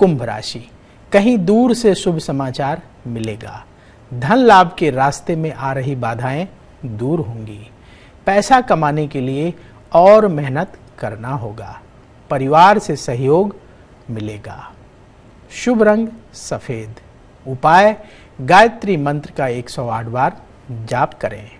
कुंभ राशि कहीं दूर से शुभ समाचार मिलेगा धन लाभ के रास्ते में आ रही बाधाएं दूर होंगी पैसा कमाने के लिए और मेहनत करना होगा परिवार से सहयोग मिलेगा शुभ रंग सफेद उपाय गायत्री मंत्र का 108 बार जाप करें